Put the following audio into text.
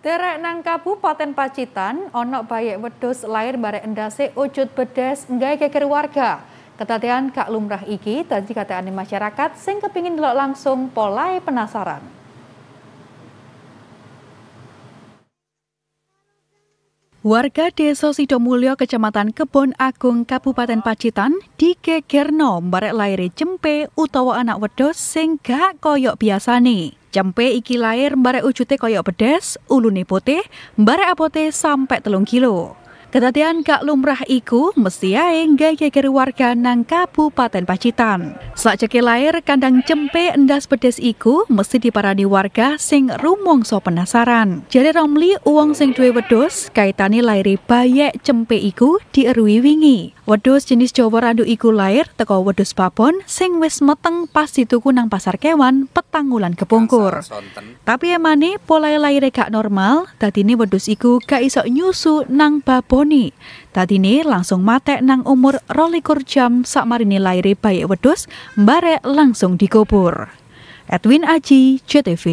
Terek nang Kabupaten Pacitan, onok bayek wedus lahir barek endase ujud bedes nggak keker warga. Ketatian kak lumrah iki tadi kataan masyarakat sing kepingin delok langsung polai penasaran. Warga Desa Sidomulyo, Kecamatan Kebon Agung, Kabupaten Pacitan, digegerno barek lahir jempe utawa anak wedos sing gak koyok biasa nih. Cempe iki lair mbare ucute koyok pedes, ulune pote, mbare apote sampai telung kilo. Kedatian kak lumrah iku mesiaeng gaya keri warga nang Kabupaten Pacitan. Sak ceki lahir kandang cempe endas pedes iku mesti diparani warga sing rumong rumongso penasaran. Jadi Romli uang sing duwe wedus kaitani lahir bayek cempe iku dierui wingi. Wedus jenis Jawa randu iku lahir teko wedus babon sing wis meteng pas dituku nang pasar kewan petangulan kepungkur. Tapi emane pola lahir gak normal, ini wedus iku gak iso nyusu nang babon Tadi ini langsung matek nang umur rolikur jam marini lahir bayi wedus mbare langsung dikubur. Edwin Aji, JTV.